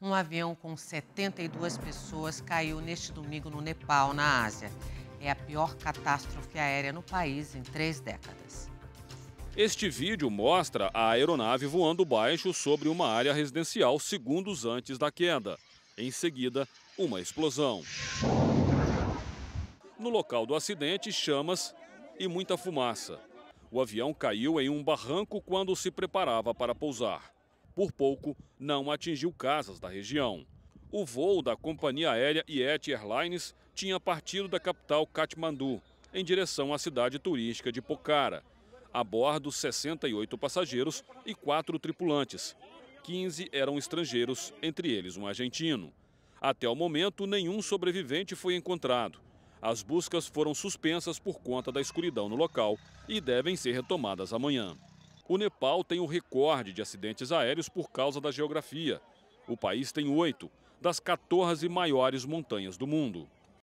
Um avião com 72 pessoas caiu neste domingo no Nepal, na Ásia. É a pior catástrofe aérea no país em três décadas. Este vídeo mostra a aeronave voando baixo sobre uma área residencial segundos antes da queda. Em seguida, uma explosão. No local do acidente, chamas e muita fumaça. O avião caiu em um barranco quando se preparava para pousar por pouco não atingiu casas da região. O voo da companhia aérea Yeti Airlines tinha partido da capital Katmandu, em direção à cidade turística de Pokhara. A bordo, 68 passageiros e 4 tripulantes. 15 eram estrangeiros, entre eles um argentino. Até o momento, nenhum sobrevivente foi encontrado. As buscas foram suspensas por conta da escuridão no local e devem ser retomadas amanhã. O Nepal tem o recorde de acidentes aéreos por causa da geografia. O país tem oito das 14 maiores montanhas do mundo.